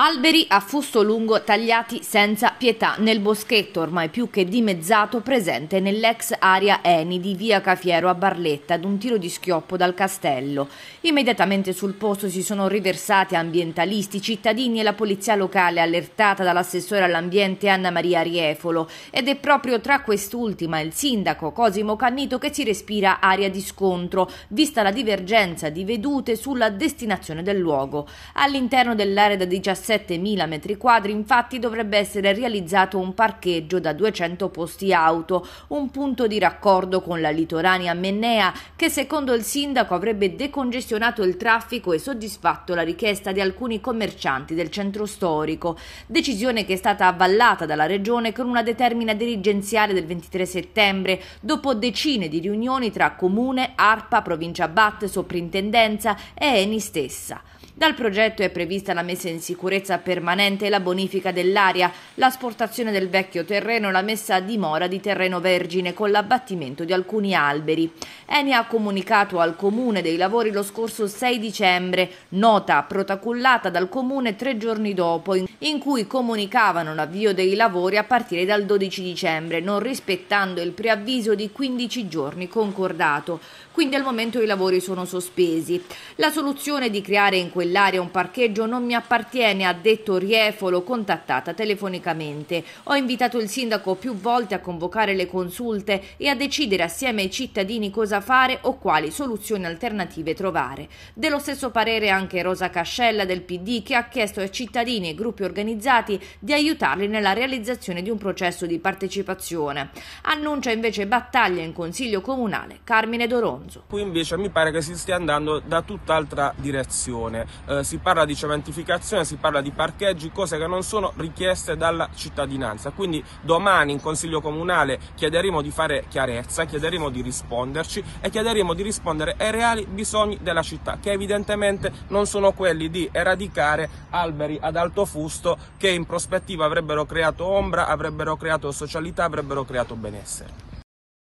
Alberi a fusto lungo tagliati senza pietà nel boschetto ormai più che dimezzato presente nell'ex area Eni di via Cafiero a Barletta ad un tiro di schioppo dal castello. Immediatamente sul posto si sono riversati ambientalisti, cittadini e la polizia locale allertata dall'assessore all'ambiente Anna Maria Riefolo ed è proprio tra quest'ultima e il sindaco Cosimo Cannito che si respira aria di scontro vista la divergenza di vedute sulla destinazione del luogo. All'interno dell'area da 17 7.000 metri quadri, infatti dovrebbe essere realizzato un parcheggio da 200 posti auto, un punto di raccordo con la litorania Mennea che secondo il sindaco avrebbe decongestionato il traffico e soddisfatto la richiesta di alcuni commercianti del centro storico, decisione che è stata avvallata dalla regione con una determina dirigenziale del 23 settembre dopo decine di riunioni tra comune, ARPA, provincia BAT, soprintendenza e ENI stessa. Dal progetto è prevista la messa in sicurezza permanente e la bonifica dell'aria, l'asportazione del vecchio terreno e la messa a dimora di terreno vergine con l'abbattimento di alcuni alberi. Eni ha comunicato al Comune dei lavori lo scorso 6 dicembre, nota protocollata dal Comune tre giorni dopo, in cui comunicavano l'avvio dei lavori a partire dal 12 dicembre, non rispettando il preavviso di 15 giorni concordato. Quindi al momento i lavori sono sospesi. La soluzione di creare in quel quell'area un parcheggio non mi appartiene, ha detto Riefolo, contattata telefonicamente. Ho invitato il sindaco più volte a convocare le consulte e a decidere assieme ai cittadini cosa fare o quali soluzioni alternative trovare. Dello stesso parere anche Rosa Cascella del PD che ha chiesto ai cittadini e gruppi organizzati di aiutarli nella realizzazione di un processo di partecipazione. Annuncia invece battaglia in Consiglio Comunale Carmine Doronzo. Qui invece mi pare che si stia andando da tutt'altra direzione. Eh, si parla di cementificazione, si parla di parcheggi, cose che non sono richieste dalla cittadinanza. Quindi domani in Consiglio Comunale chiederemo di fare chiarezza, chiederemo di risponderci e chiederemo di rispondere ai reali bisogni della città, che evidentemente non sono quelli di eradicare alberi ad alto fusto che in prospettiva avrebbero creato ombra, avrebbero creato socialità, avrebbero creato benessere.